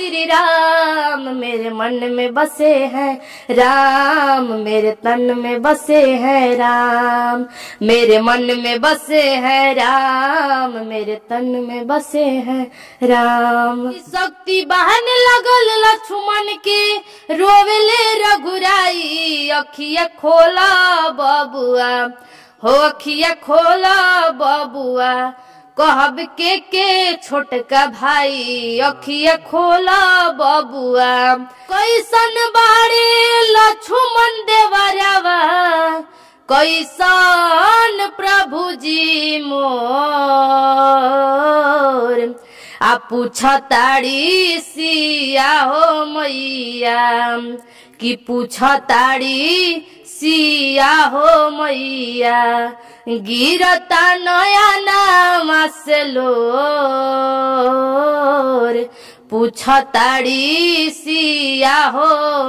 श्री राम मेरे मन में बसे हैं राम मेरे तन में बसे हैं राम मेरे मन में बसे हैं राम मेरे तन में बसे हैं राम शक्ति बहन लगल लक्ष्मण के रोवले रघुराई अखिया खोला बबुआ हो अखिया खोला बबुआ कहब के के छोटका भाई अखिया खोला बबुआ कैसन बारे लक्ष्मण देवरवा कैसन प्रभु जी मोर आ पूछताड़ी सिया हो मैया कि पूछताड़ी सिया हो मैया गिरता नया नाम से लोर हो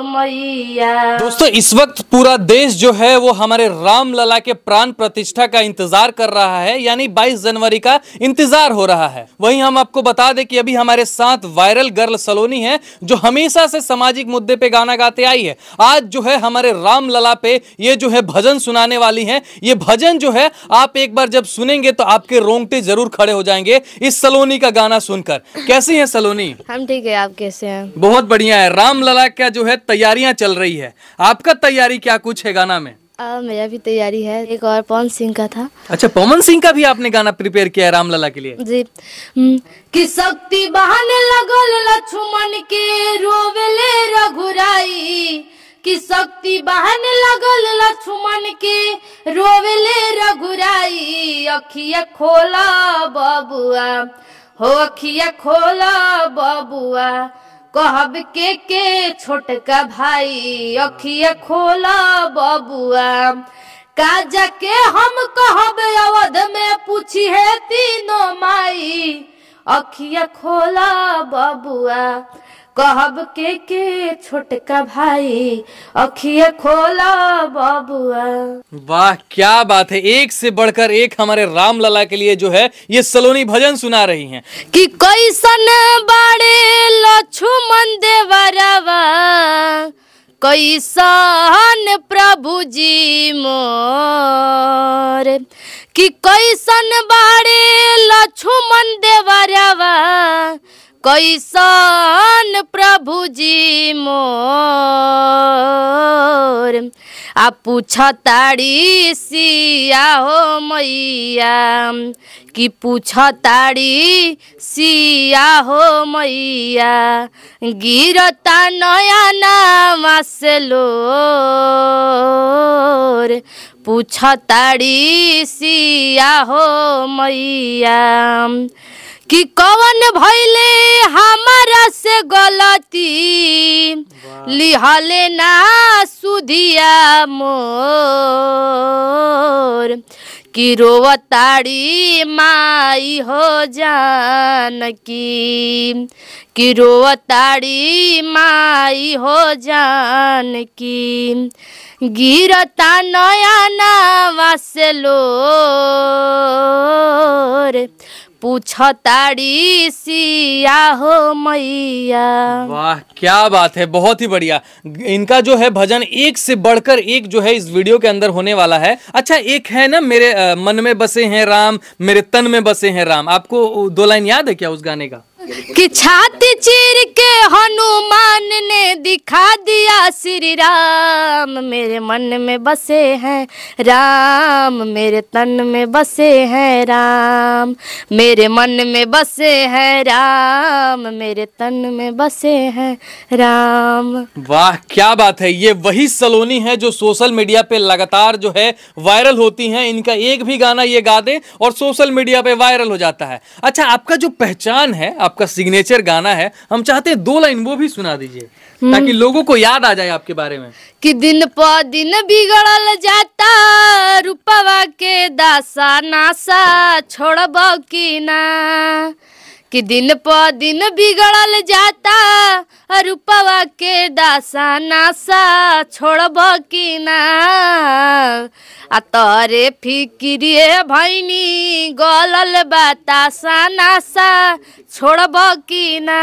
मैया दोस्तों इस वक्त पूरा देश जो है वो हमारे राम लला के प्राण प्रतिष्ठा का इंतजार कर रहा है यानी 22 जनवरी का इंतजार हो रहा है वहीं हम आपको बता दें कि अभी हमारे साथ वायरल गर्ल सलोनी है जो हमेशा से सामाजिक मुद्दे पे गाना गाते आई है आज जो है हमारे राम लला पे ये जो है भजन सुनाने वाली है ये भजन जो है आप एक बार जब सुनेंगे तो आपके रोंगटे जरूर खड़े हो जाएंगे इस सलोनी का गाना सुनकर कैसी है सलोनी हम ठीक है आप कैसे हैं बहुत बढ़िया है राम लला का जो है तैयारियां चल रही है आपका तैयारी क्या कुछ है गाना में आ, मेरा भी तैयारी है एक और पवन सिंह का था अच्छा पवन सिंह का भी आपने गाना प्रिपेयर किया है रामलला के लिए जी हम्म। की शक्ति बहाने लगल लक्ष्मण के रोवेले रघुराई की शक्ति बहाने लगल लक्ष्मण के रोवेले रघुराई अखिया खोला बबुआ हो अखिया खोला बबुआ कहब के के छोटका भाई अखिया खोला बबुआ काजा के हम कहब अवध में पूछी है तीनों माई अखिया खोला बबुआ कहब के के छोटका भाई अखिया खोला बबुआ वाह क्या बात है एक से बढ़कर एक हमारे राम लला के लिए जो है ये सलोनी भजन सुना रही हैं कि कैसन बाड़े लक्ष्मण देवरवा कैसन प्रभु जी मोर कि कैसन बाड़े लक्ष्मण देवरवा কৈসন প্রভুজি মোর আপু ছতাড়ি সিয়া হো মইয়া কি পুছ তাড়ি সিয়া হো মইয়া গিরতা নয়া নাম আসলো পুছ তাড়ি সিয়া হো মইয়া कि कौन भैले हमारा से गलती लिहले ना सुधिया मोर कि रोवताड़ी माई हो जानकी कि रोवताड़ी माई हो जानकी गिरता नया नावा से लोर सिया हो मैया वाह क्या बात है बहुत ही बढ़िया इनका जो है भजन एक से बढ़कर एक जो है इस वीडियो के अंदर होने वाला है अच्छा एक है ना मेरे मन में बसे हैं राम मेरे तन में बसे हैं राम आपको दो लाइन याद है क्या उस गाने का कि छाती चीर के हनुमान ने दिखा दिया श्री राम मेरे मन में बसे हैं राम मेरे तन में बसे हैं राम मेरे मन में बसे हैं राम मेरे तन में बसे हैं राम वाह क्या बात है ये वही सलोनी है जो सोशल मीडिया पे लगातार जो है वायरल होती हैं इनका एक भी गाना ये गा दे और सोशल मीडिया पे वायरल हो जाता है अच्छा आपका जो पहचान है आप आपका सिग्नेचर गाना है हम चाहते हैं दो लाइन वो भी सुना दीजिए हम्म। ताकि लोगों को याद आ जाए आपके बारे में कि दिन प दिन बिगड़ल जाता रूपवा के दासा नासा छोड़ब की ना कि दिन प दिन बिगड़ल जाता रूपवा के दासा नासा छोड़ब की ना आ तरे भैनी गलल बतासा छोड़ब की ना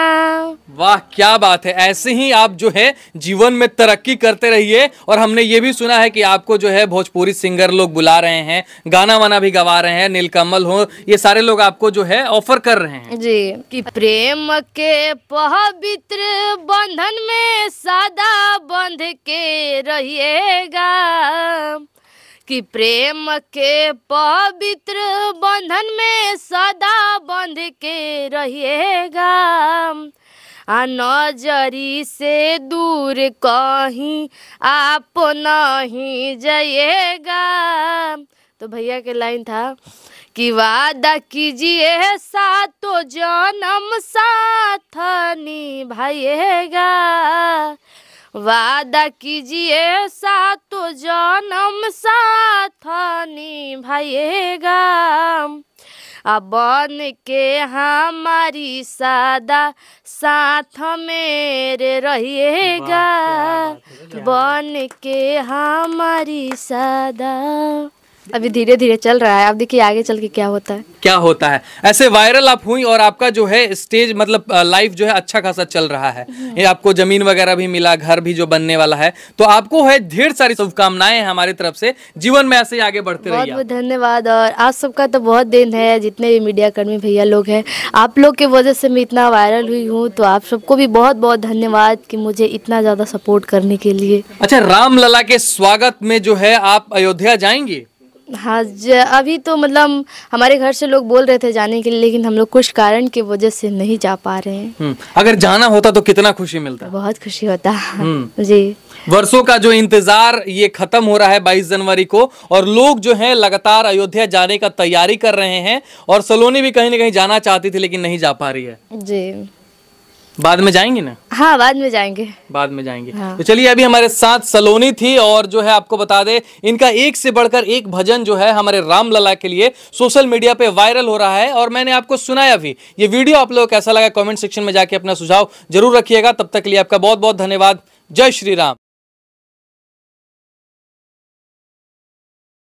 वाह क्या बात है ऐसे ही आप जो है जीवन में तरक्की करते रहिए और हमने ये भी सुना है कि आपको जो है भोजपुरी सिंगर लोग बुला रहे हैं गाना वाना भी गवा रहे हैं नीलकमल हो ये सारे लोग आपको जो है ऑफर कर रहे हैं जी कि प्रेम के पवित्र बंधन में सादा बंध के रहिएगा कि प्रेम के पवित्र बंधन में सदा बंध के रहिएगा नजरी से दूर कहीं आप नहीं जाइएगा तो भैया के लाइन था कि वादा कीजिए सातो जन्म साथ निभाइएगा वादा कीजिए सातो जन्म साथ निभाइएगा बन के हमारी सदा साथ मेरे रहिएगा तो तो बन के हमारी सदा अभी धीरे धीरे चल रहा है अब देखिए आगे चल के क्या होता है क्या होता है ऐसे वायरल आप हुई और आपका जो है स्टेज मतलब लाइफ जो है अच्छा खासा चल रहा है ये आपको जमीन वगैरह भी मिला घर भी जो बनने वाला है तो आपको है ढेर सारी शुभकामनाएं हमारी तरफ से जीवन में ऐसे ही आगे बढ़ते रहिए बहुत धन्यवाद और आज सबका तो बहुत दिन है जितने भी मीडिया कर्मी भैया लोग हैं आप लोग की वजह से मैं इतना वायरल हुई हूँ तो आप सबको भी बहुत बहुत धन्यवाद की मुझे इतना ज़्यादा सपोर्ट करने के लिए अच्छा रामलला के स्वागत में जो है आप अयोध्या जाएंगे हाँ अभी तो मतलब हमारे घर से लोग बोल रहे थे जाने के लिए लेकिन हम लोग कुछ कारण की वजह से नहीं जा पा रहे हैं हम्म, अगर जाना होता तो कितना खुशी मिलता बहुत खुशी होता हम्म। जी वर्षों का जो इंतजार ये खत्म हो रहा है 22 जनवरी को और लोग जो हैं लगातार अयोध्या जाने का तैयारी कर रहे हैं और सलोनी भी कहीं ना कहीं जाना चाहती थी लेकिन नहीं जा पा रही है जी बाद में जाएंगे ना हाँ बाद में जाएंगे बाद में जाएंगे हाँ। तो चलिए अभी हमारे साथ सलोनी थी और जो है आपको बता दे इनका एक से बढ़कर एक भजन जो है हमारे राम लला के लिए सोशल मीडिया पे वायरल हो रहा है और मैंने आपको सुनाया भी ये वीडियो आप लोग कैसा लगा कमेंट सेक्शन में जाके अपना सुझाव जरूर रखिएगा तब तक के लिए आपका बहुत बहुत धन्यवाद जय श्री राम